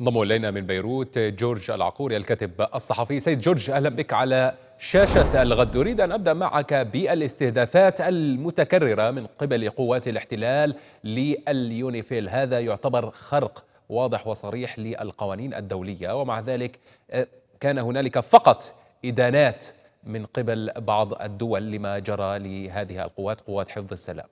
انضموا الينا من بيروت جورج العقوري الكاتب الصحفي سيد جورج اهلا بك على شاشه الغد اريد ان ابدا معك بالاستهدافات المتكرره من قبل قوات الاحتلال لليونيفيل هذا يعتبر خرق واضح وصريح للقوانين الدوليه ومع ذلك آه، كان هنالك فقط ادانات من قبل بعض الدول لما جرى لهذه القوات قوات حفظ السلام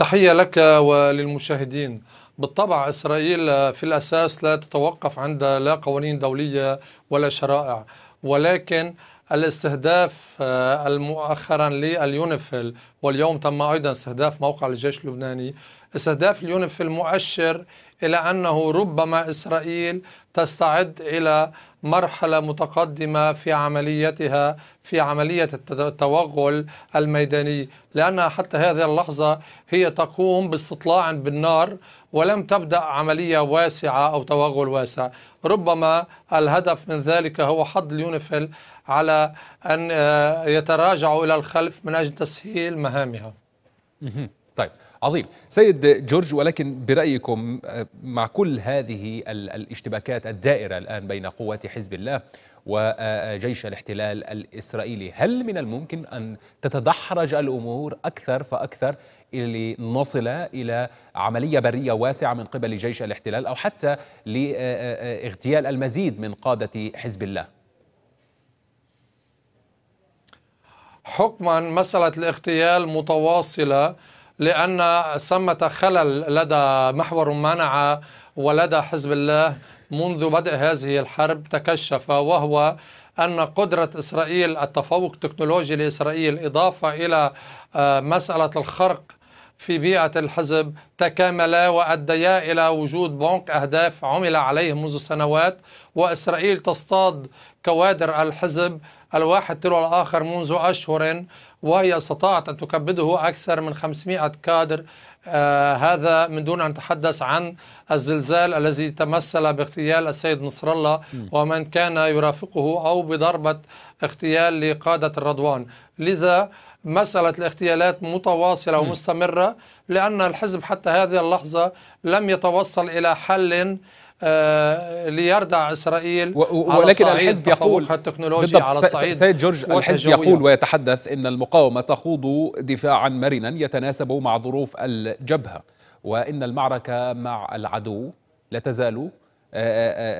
تحية لك وللمشاهدين بالطبع إسرائيل في الأساس لا تتوقف عند لا قوانين دولية ولا شرائع ولكن الاستهداف آه، مؤخرا لليونيفيل واليوم تم أيضا استهداف موقع الجيش اللبناني استهداف اليونيفيل مؤشر إلى أنه ربما إسرائيل تستعد إلى مرحلة متقدمة في عمليتها في عملية التوغل الميداني لأنها حتى هذه اللحظة هي تقوم باستطلاع بالنار ولم تبدأ عملية واسعة أو توغل واسع ربما الهدف من ذلك هو حض اليونيفيل على أن آه، يتراجعوا إلى الخلف من أجل تسهيل مهامها طيب عظيم سيد جورج ولكن برأيكم آه، مع كل هذه الاشتباكات الدائرة الآن بين قوات حزب الله وجيش آه، الاحتلال الإسرائيلي هل من الممكن أن تتدحرج الأمور أكثر فأكثر لنصل إلى عملية برية واسعة من قبل جيش الاحتلال أو حتى لاغتيال آه، المزيد من قادة حزب الله؟ حكما مسألة الاغتيال متواصلة لأن ثمة خلل لدى محور منع ولدى حزب الله منذ بدء هذه الحرب تكشف وهو أن قدرة إسرائيل التفوق التكنولوجي لإسرائيل إضافة إلى آه، مسألة الخرق في بيئة الحزب تكاملا وأديا إلى وجود بنك أهداف عمل عليه منذ سنوات وإسرائيل تصطاد كوادر الحزب الواحد تلو الآخر منذ أشهر وهي استطاعت أن تكبده أكثر من 500 كادر آه هذا من دون أن نتحدث عن الزلزال الذي تمثل باغتيال السيد نصر الله ومن كان يرافقه أو بضربة اغتيال لقادة الرضوان لذا مسألة الاغتيالات متواصلة ومستمرة لأن الحزب حتى هذه اللحظة لم يتوصل إلى حل آه، ليردع اسرائيل ولكن الحزب يقول التكنولوجيا على الصعيد سيد جورج الحزب يقول ويتحدث ان المقاومه تخوض دفاعا مرنا يتناسب مع ظروف الجبهه وان المعركه مع العدو لا تزال آه،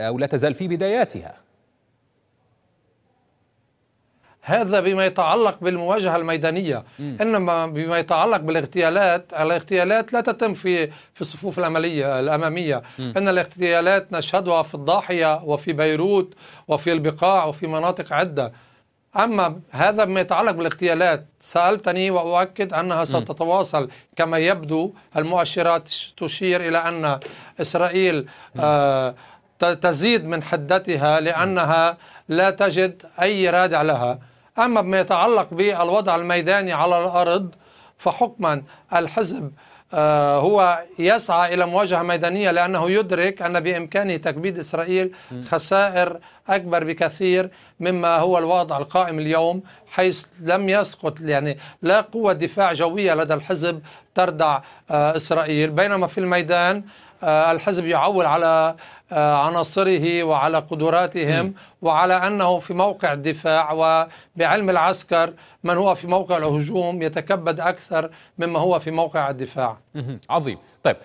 آه، او لا تزال في بداياتها هذا بما يتعلق بالمواجهة الميدانية م. إنما بما يتعلق بالاغتيالات الاغتيالات لا تتم في في الصفوف العملية الأمامية م. إن الاغتيالات نشهدها في الضاحية وفي بيروت وفي البقاع وفي مناطق عدة أما هذا بما يتعلق بالاغتيالات سألتني وأؤكد أنها ستتواصل كما يبدو المؤشرات تشير إلى أن إسرائيل آه، تزيد من حدتها لأنها لا تجد أي رادع لها أما بما يتعلق بالوضع الميداني على الأرض فحكما الحزب آه، هو يسعى إلى مواجهة ميدانية لأنه يدرك أن بإمكانه تكبيد إسرائيل خسائر أكبر بكثير مما هو الوضع القائم اليوم حيث لم يسقط يعني لا قوة دفاع جوية لدى الحزب تردع آه، إسرائيل بينما في الميدان آه، الحزب يعول على آه، عناصره وعلى قدراتهم م. وعلى أنه في موقع الدفاع وبعلم العسكر من هو في موقع الهجوم يتكبد أكثر مما هو في موقع الدفاع عظيم طيب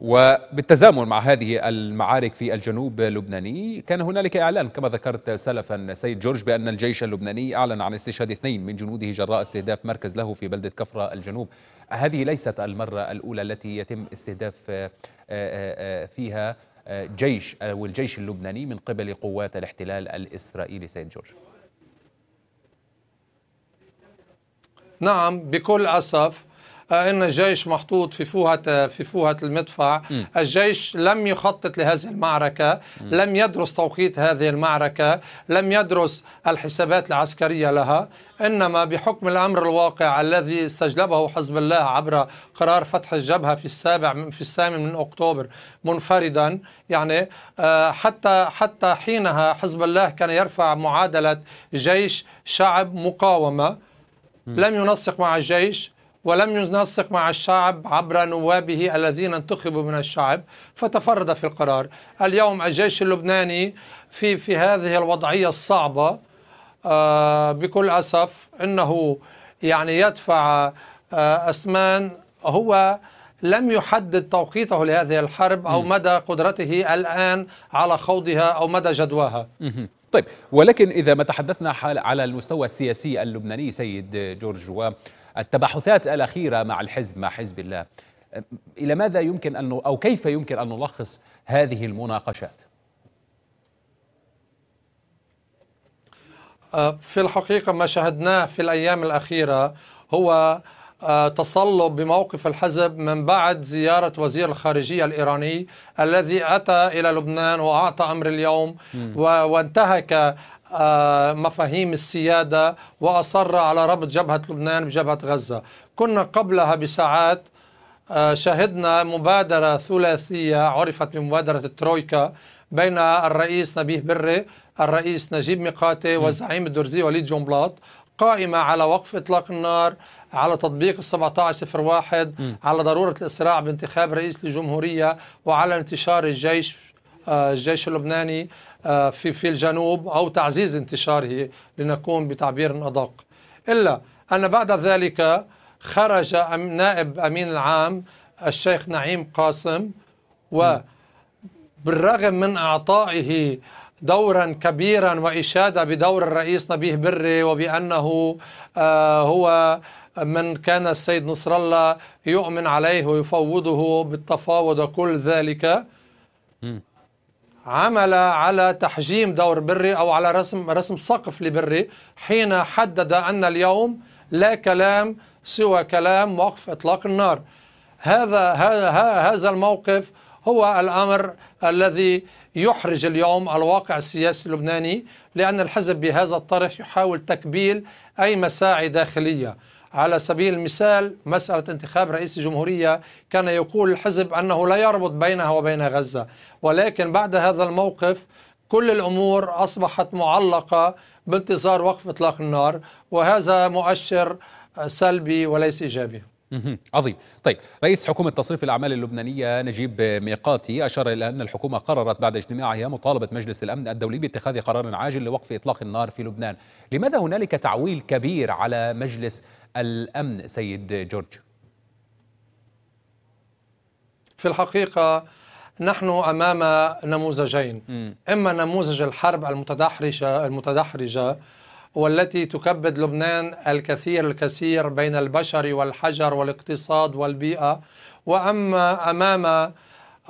وبالتزامن مع هذه المعارك في الجنوب اللبناني كان هنالك اعلان كما ذكرت سلفا سيد جورج بان الجيش اللبناني اعلن عن استشهاد اثنين من جنوده جراء استهداف مركز له في بلده كفرة الجنوب هذه ليست المره الاولى التي يتم استهداف آه، آه، آه، فيها جيش او الجيش اللبناني من قبل قوات الاحتلال الاسرائيلي سيد جورج نعم بكل اسف آه، أن الجيش محطوط في فوهة في فوهة المدفع الجيش لم يخطط لهذه المعركة لم يدرس توقيت هذه المعركة لم يدرس الحسابات العسكرية لها إنما بحكم الأمر الواقع الذي استجلبه حزب الله عبر قرار فتح الجبهة في السابع في الثامن من أكتوبر منفردا يعني آه، حتى حتى حينها حزب الله كان يرفع معادلة جيش شعب مقاومة لم ينسق مع الجيش ولم ينسق مع الشعب عبر نوابه الذين انتخبوا من الشعب فتفرد في القرار اليوم الجيش اللبناني في في هذه الوضعية الصعبة آه، بكل أسف أنه يعني يدفع أسمان آه، هو لم يحدد توقيته لهذه الحرب أو مدى قدرته الآن على خوضها أو مدى جدواها طيب ولكن إذا ما تحدثنا على المستوى السياسي اللبناني سيد جورج و التباحثات الأخيرة مع الحزب مع حزب الله إلى ماذا يمكن أن أو كيف يمكن أن نلخص هذه المناقشات؟ في الحقيقة ما شاهدناه في الأيام الأخيرة هو تصلب بموقف الحزب من بعد زيارة وزير الخارجية الإيراني الذي أتى إلى لبنان وأعطى أمر اليوم وانتهك آه، مفاهيم السيادة وأصر على ربط جبهة لبنان بجبهة غزة كنا قبلها بساعات آه، شهدنا مبادرة ثلاثية عرفت بمبادرة الترويكا بين الرئيس نبيه بري الرئيس نجيب ميقاتي والزعيم الدرزي وليد جنبلاط قائمة على وقف إطلاق النار على تطبيق ال 1701 على ضرورة الإسراع بانتخاب رئيس للجمهورية وعلى انتشار الجيش آه، الجيش اللبناني آه، في في الجنوب او تعزيز انتشاره لنكون بتعبير ادق الا ان بعد ذلك خرج نائب امين العام الشيخ نعيم قاسم وبالرغم من اعطائه دورا كبيرا وإشادة بدور الرئيس نبيه بري وبأنه آه، هو من كان السيد نصر الله يؤمن عليه ويفوضه بالتفاوض وكل ذلك عمل على تحجيم دور بري أو على رسم, رسم سقف لبري حين حدد أن اليوم لا كلام سوى كلام وقف إطلاق النار هذا هذا الموقف هو الأمر الذي يحرج اليوم الواقع السياسي اللبناني لأن الحزب بهذا الطرح يحاول تكبيل أي مساعي داخلية على سبيل المثال مسألة انتخاب رئيس الجمهورية كان يقول الحزب أنه لا يربط بينها وبين غزة ولكن بعد هذا الموقف كل الأمور أصبحت معلقة بانتظار وقف إطلاق النار وهذا مؤشر سلبي وليس إيجابي عظيم طيب رئيس حكومة تصريف الأعمال اللبنانية نجيب ميقاتي أشار إلى أن الحكومة قررت بعد اجتماعها مطالبة مجلس الأمن الدولي باتخاذ قرار عاجل لوقف إطلاق النار في لبنان لماذا هنالك تعويل كبير على مجلس الأمن سيد جورج في الحقيقة نحن أمام نموذجين م. إما نموذج الحرب المتدحرجة المتدحرجة والتي تكبد لبنان الكثير الكثير بين البشر والحجر والاقتصاد والبيئة وأما أمام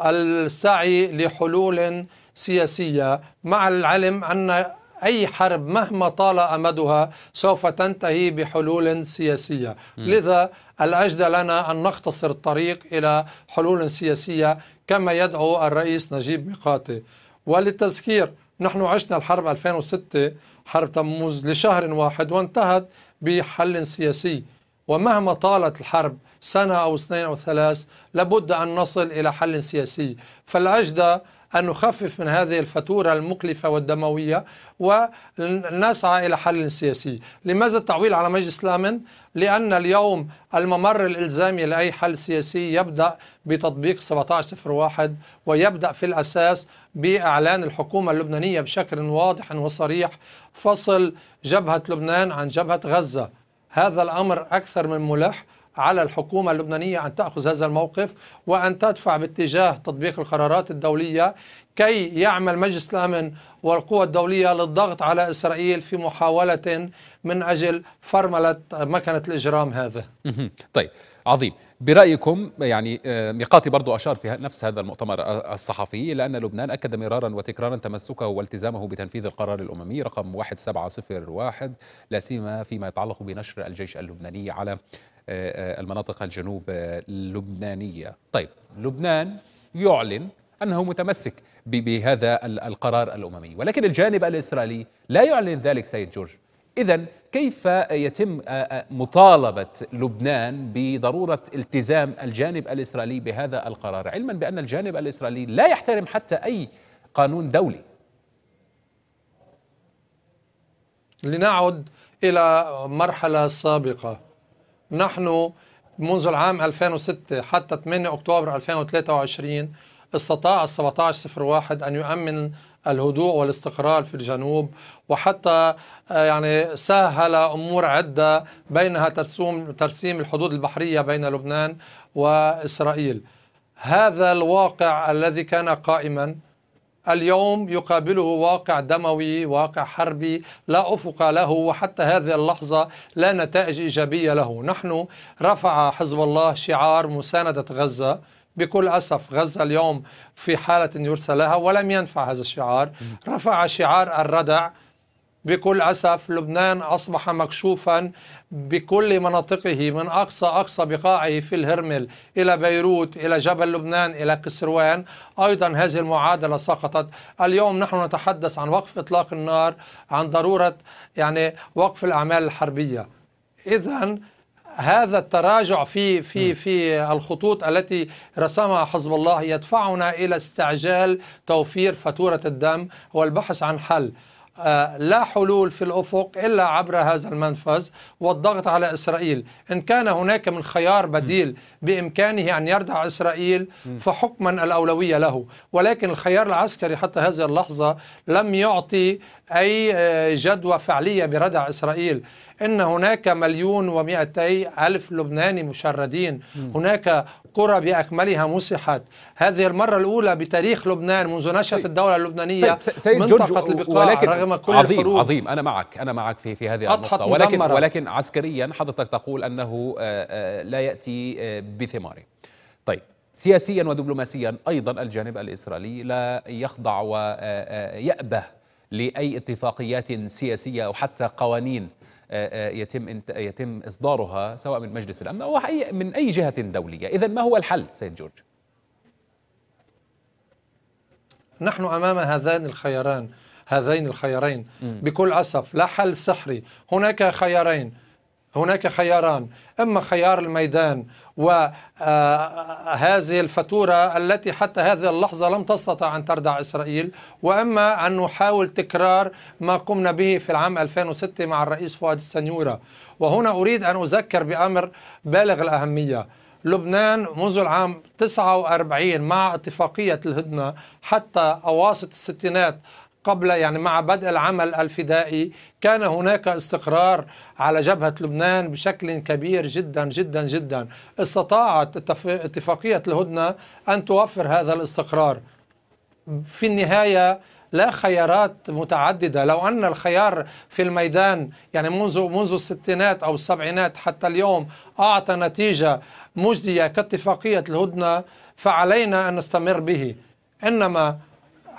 السعي لحلول سياسية مع العلم أن أي حرب مهما طال أمدها سوف تنتهي بحلول سياسية لذا الأجدى لنا أن نختصر الطريق إلى حلول سياسية كما يدعو الرئيس نجيب ميقاتي وللتذكير نحن عشنا الحرب 2006 حرب تموز لشهر واحد وانتهت بحل سياسي ومهما طالت الحرب سنة أو اثنين أو ثلاث لابد أن نصل إلى حل سياسي فالأجدى أن نخفف من هذه الفاتورة المكلفة والدموية ونسعى إلى حل سياسي لماذا التعويل على مجلس الأمن؟ لأن اليوم الممر الإلزامي لأي حل سياسي يبدأ بتطبيق 1701 ويبدأ في الأساس بإعلان الحكومة اللبنانية بشكل واضح وصريح فصل جبهة لبنان عن جبهة غزة هذا الأمر أكثر من ملح على الحكومة اللبنانية أن تأخذ هذا الموقف وأن تدفع باتجاه تطبيق القرارات الدولية كي يعمل مجلس الأمن والقوى الدولية للضغط على إسرائيل في محاولة من أجل فرملة مكنة الإجرام هذا طيب عظيم برأيكم يعني آه، ميقاتي برضو أشار في نفس هذا المؤتمر الصحفي إلى أن لبنان أكد مرارا وتكرارا تمسكه والتزامه بتنفيذ القرار الأممي رقم 1701 لا سيما فيما يتعلق بنشر الجيش اللبناني على المناطق الجنوب آه، اللبنانية طيب لبنان يعلن أنه متمسك بهذا القرار الأممي ولكن الجانب الإسرائيلي لا يعلن ذلك سيد جورج إذا كيف يتم آه، آه، مطالبة لبنان بضرورة التزام الجانب الإسرائيلي بهذا القرار علما بأن الجانب الإسرائيلي لا يحترم حتى أي قانون دولي لنعد إلى مرحلة سابقة نحن منذ العام 2006 حتى 8 أكتوبر 2023 استطاع ال 1701 أن يؤمن الهدوء والاستقرار في الجنوب وحتى آه، يعني سهل امور عده بينها ترسوم ترسيم الحدود البحريه بين لبنان واسرائيل. هذا الواقع الذي كان قائما اليوم يقابله واقع دموي واقع حربي لا أفق له وحتى هذه اللحظة لا نتائج إيجابية له نحن رفع حزب الله شعار مساندة غزة بكل أسف غزة اليوم في حالة يرسلها لها ولم ينفع هذا الشعار رفع شعار الردع بكل أسف لبنان أصبح مكشوفا بكل مناطقه من أقصى أقصى بقاعه في الهرمل إلى بيروت إلى جبل لبنان إلى كسروان أيضا هذه المعادلة سقطت اليوم نحن نتحدث عن وقف إطلاق النار عن ضرورة يعني وقف الأعمال الحربية إذا هذا التراجع في في في الخطوط التي رسمها حزب الله يدفعنا الى استعجال توفير فاتوره الدم والبحث عن حل آه، لا حلول في الأفق إلا عبر هذا المنفذ والضغط على إسرائيل إن كان هناك من خيار بديل بإمكانه أن يردع إسرائيل فحكما الأولوية له ولكن الخيار العسكري حتى هذه اللحظة لم يعطي أي آه، جدوى فعلية بردع إسرائيل إن هناك مليون ومئتي ألف لبناني مشردين م. هناك قرى بأكملها مسحت هذه المرة الأولى بتاريخ لبنان منذ نشأة طيب. الدولة اللبنانية طيب سيد منطقة البقاع ولكن رغم كل عظيم الحروب عظيم أنا معك أنا معك في في هذه النقطة ولكن مدمرة. ولكن عسكريا حضرتك تقول أنه آه، آه، لا يأتي بثماره طيب سياسيا ودبلوماسيا أيضا الجانب الإسرائيلي لا يخضع ويأبه لاي اتفاقيات سياسيه او حتى قوانين آه، آه، يتم يتم اصدارها سواء من مجلس الامن او من اي جهه دوليه، اذا ما هو الحل سيد جورج؟ نحن امام هذان الخياران هذين الخيارين بكل اسف لا حل سحري، هناك خيارين هناك خياران اما خيار الميدان وهذه آه، الفاتوره التي حتى هذه اللحظه لم تستطع ان تردع اسرائيل واما ان نحاول تكرار ما قمنا به في العام 2006 مع الرئيس فؤاد السنيوره وهنا اريد ان اذكر بامر بالغ الاهميه لبنان منذ العام 49 مع اتفاقية الهدنة حتى أواسط الستينات قبل يعني مع بدء العمل الفدائي كان هناك استقرار على جبهة لبنان بشكل كبير جدا جدا جدا استطاعت اتفاقية الهدنة أن توفر هذا الاستقرار في النهاية لا خيارات متعددة لو أن الخيار في الميدان يعني منذ منذ الستينات أو السبعينات حتى اليوم أعطى نتيجة مجدية كاتفاقية الهدنة فعلينا أن نستمر به إنما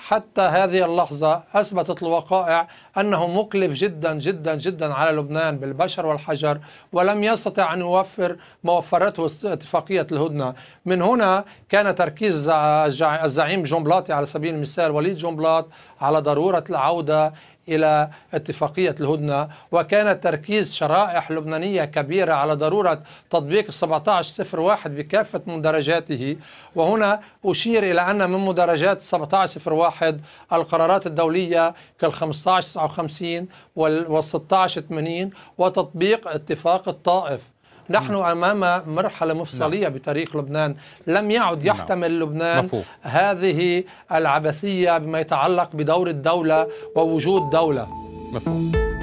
حتى هذه اللحظة أثبتت الوقائع أنه مكلف جدا جدا جدا على لبنان بالبشر والحجر ولم يستطع أن يوفر ما وفرته اتفاقية الهدنة من هنا كان تركيز الزعيم جنبلاطي على سبيل المثال وليد جنبلاط على ضرورة العودة إلى اتفاقية الهدنة وكان تركيز شرائح لبنانية كبيرة على ضرورة تطبيق 1701 بكافة مدرجاته وهنا أشير إلى أن من مدرجات 1701 القرارات الدولية كال 1559 وال 1680 وتطبيق اتفاق الطائف نحن أمام مرحلة مفصلية نعم. بتاريخ لبنان لم يعد نعم. يحتمل نعم. لبنان مفهوم. هذه العبثية بما يتعلق بدور الدولة ووجود دولة مفهوم